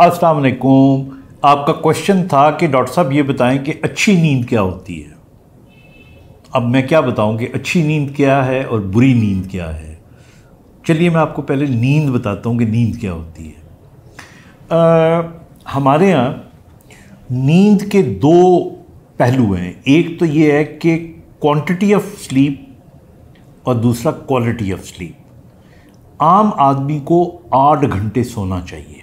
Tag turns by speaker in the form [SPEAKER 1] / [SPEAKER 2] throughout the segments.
[SPEAKER 1] अस्सलाम वालेकुम आपका क्वेश्चन था कि डॉक्टर साहब ये बताएं कि अच्छी नींद क्या होती है अब मैं क्या बताऊं कि अच्छी नींद क्या है और बुरी नींद क्या है चलिए मैं आपको पहले नींद बताता हूं कि नींद क्या होती है आ, हमारे यहाँ नींद के दो पहलू हैं एक तो ये है कि क्वांटिटी ऑफ स्लीप और दूसरा क्वालिटी ऑफ स्लीप आम आदमी को आठ घंटे सोना चाहिए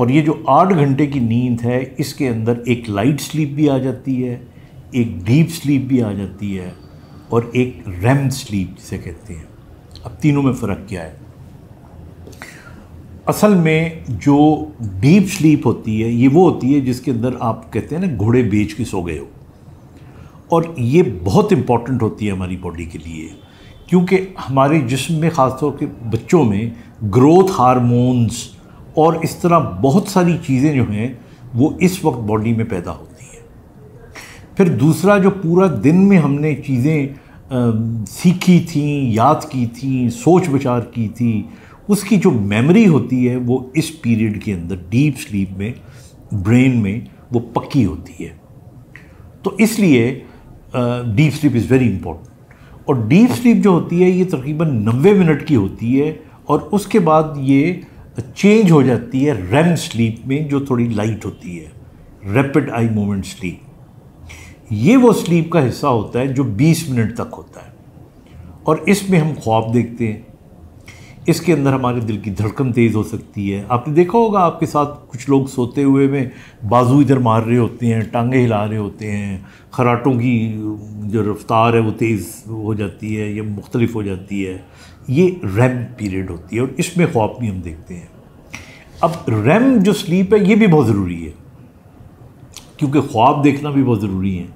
[SPEAKER 1] और ये जो आठ घंटे की नींद है इसके अंदर एक लाइट स्लीप भी आ जाती है एक डीप स्लीप भी आ जाती है और एक रैम स्लीप जिसे कहते हैं अब तीनों में फ़र्क क्या है असल में जो डीप स्लीप होती है ये वो होती है जिसके अंदर आप कहते हैं ना घोड़े बेच के सो गए हो और ये बहुत इम्पॉर्टेंट होती है हमारी बॉडी के लिए क्योंकि हमारे जिसम में ख़ासतौर के बच्चों में ग्रोथ हारमोन्स और इस तरह बहुत सारी चीज़ें जो हैं वो इस वक्त बॉडी में पैदा होती हैं फिर दूसरा जो पूरा दिन में हमने चीज़ें सीखी थी याद की थी सोच विचार की थी उसकी जो मेमोरी होती है वो इस पीरियड के अंदर डीप स्लीप में ब्रेन में वो पक्की होती है तो इसलिए deep sleep is very important और डीप स्लीप जो होती है ये तकरीबन नब्बे मिनट की होती है और उसके बाद ये चेंज तो हो जाती है रेम स्लीप में जो थोड़ी लाइट होती है रैपिड आई मूवमेंट स्लीप ये वो स्लीप का हिस्सा होता है जो 20 मिनट तक होता है और इसमें हम ख्वाब देखते हैं इसके अंदर हमारे दिल की धड़कन तेज़ हो सकती है आपने देखा होगा आपके साथ कुछ लोग सोते हुए में बाजू इधर मार रहे होते हैं टांगे हिला रहे होते हैं खराटों की जो रफ्तार है वो तेज़ हो जाती है या मुख्तलिफ हो जाती है ये रैम पीरियड होती है और इसमें ख्वाब भी हम देखते हैं अब रैम जो स्लीप है ये भी बहुत ज़रूरी है क्योंकि ख्वाब देखना भी बहुत ज़रूरी है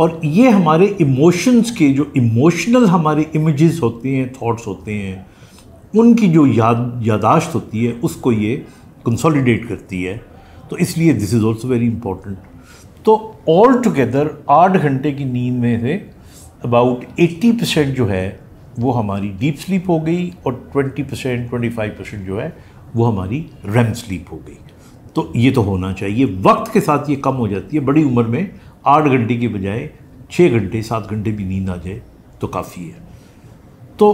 [SPEAKER 1] और ये हमारे इमोशंस के जो इमोशनल हमारे इमेजेस होते हैं थॉट्स होते हैं उनकी जो याद यादाश्त होती है उसको ये कंसोलिडेट करती है तो इसलिए this is also very important तो ऑल टुगेदर आठ घंटे की नींद में से अबाउट एट्टी परसेंट जो है वो हमारी डीप स्लीप हो गई और 20 परसेंट ट्वेंटी परसेंट जो है वो हमारी रेम स्लीप हो गई तो ये तो होना चाहिए वक्त के साथ ये कम हो जाती है बड़ी उम्र में आठ घंटे के बजाय छः घंटे सात घंटे भी नींद आ जाए तो काफ़ी है तो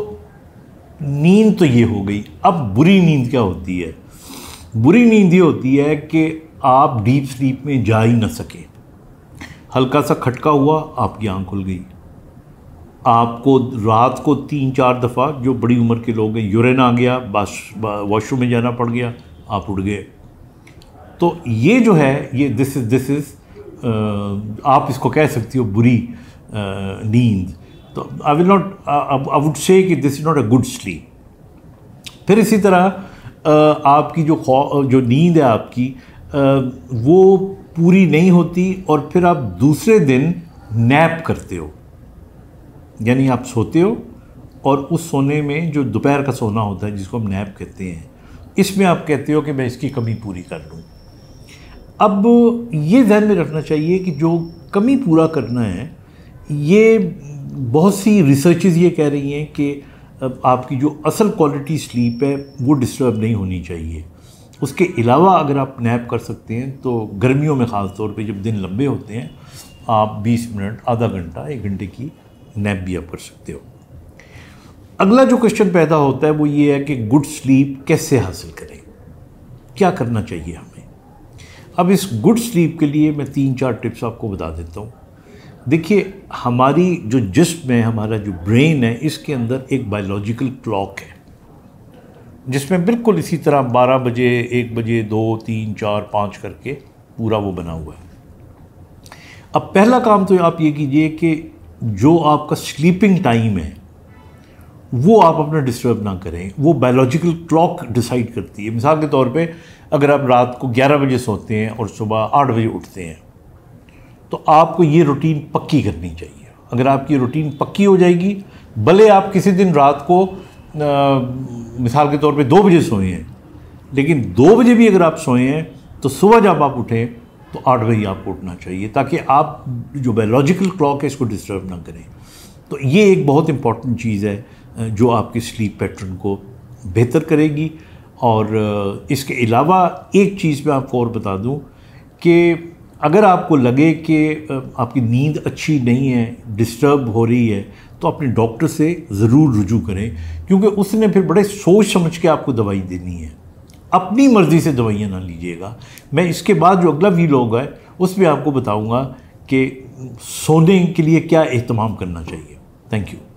[SPEAKER 1] नींद तो ये हो गई अब बुरी नींद क्या होती है बुरी नींद ये होती है कि आप डीप स्लीप में जा ही ना सकें हल्का सा खटका हुआ आपकी आंख खुल गई आपको रात को तीन चार दफ़ा जो बड़ी उम्र के लोग हैं यूरिन आ गया बस वॉशरूम में जाना पड़ गया आप उड़ गए तो ये जो है ये दिस इज़ दिस इज़ आप इसको कह सकती हो बुरी नींद तो I will not I would say कि this is not a good sleep फिर इसी तरह आ, आपकी जो जो नींद है आपकी आ, वो पूरी नहीं होती और फिर आप दूसरे दिन नैप करते हो यानी आप सोते हो और उस सोने में जो दोपहर का सोना होता है जिसको हम नैप कहते हैं इसमें आप कहते हो कि मैं इसकी कमी पूरी कर लूँ अब ये ध्यान में रखना चाहिए कि जो कमी पूरा करना है ये बहुत सी रिसर्च ये कह रही हैं कि आपकी जो असल क्वालिटी स्लीप है वो डिस्टर्ब नहीं होनी चाहिए उसके अलावा अगर आप नैप कर सकते हैं तो गर्मियों में ख़ास तौर पे जब दिन लंबे होते हैं आप 20 मिनट आधा घंटा एक घंटे की नैप भी आप कर सकते हो अगला जो क्वेश्चन पैदा होता है वो ये है कि गुड स्लीप कैसे हासिल करें क्या करना चाहिए हमें अब इस गुड स्लीप के लिए मैं तीन चार टिप्स आपको बता देता हूँ देखिए हमारी जो जिस्म है हमारा जो ब्रेन है इसके अंदर एक बायोलॉजिकल क्लॉक है जिसमें बिल्कुल इसी तरह 12 बजे एक बजे दो तीन चार पाँच करके पूरा वो बना हुआ है अब पहला काम तो आप ये कीजिए कि जो आपका स्लीपिंग टाइम है वो आप अपना डिस्टर्ब ना करें वो बायोलॉजिकल क्लॉक डिसाइड करती है मिसाल के तौर पे अगर आप रात को 11 बजे सोते हैं और सुबह 8 बजे उठते हैं तो आपको ये रूटीन पक्की करनी चाहिए अगर आपकी रूटीन पक्की हो जाएगी भले आप किसी दिन रात को आ, मिसाल के तौर पे दो बजे सोए हैं लेकिन दो बजे भी अगर आप सोए हैं तो सुबह जब आप उठें तो आठ बजे आपको उठना चाहिए ताकि आप जो बायोलॉजिकल क्लॉक है इसको डिस्टर्ब ना करें तो ये एक बहुत इंपॉर्टेंट चीज़ है जो आपके स्लीप पैटर्न को बेहतर करेगी और इसके अलावा एक चीज़ मैं आपको और बता दूं कि अगर आपको लगे कि आपकी नींद अच्छी नहीं है डिस्टर्ब हो रही है तो अपने डॉक्टर से ज़रूर रुजू करें क्योंकि उसने फिर बड़े सोच समझ के आपको दवाई देनी है अपनी मर्ज़ी से दवाइयाँ ना लीजिएगा मैं इसके बाद जो अगला वी लोग है उसमें आपको बताऊँगा कि सोने के लिए क्या अहतमाम करना चाहिए थैंक यू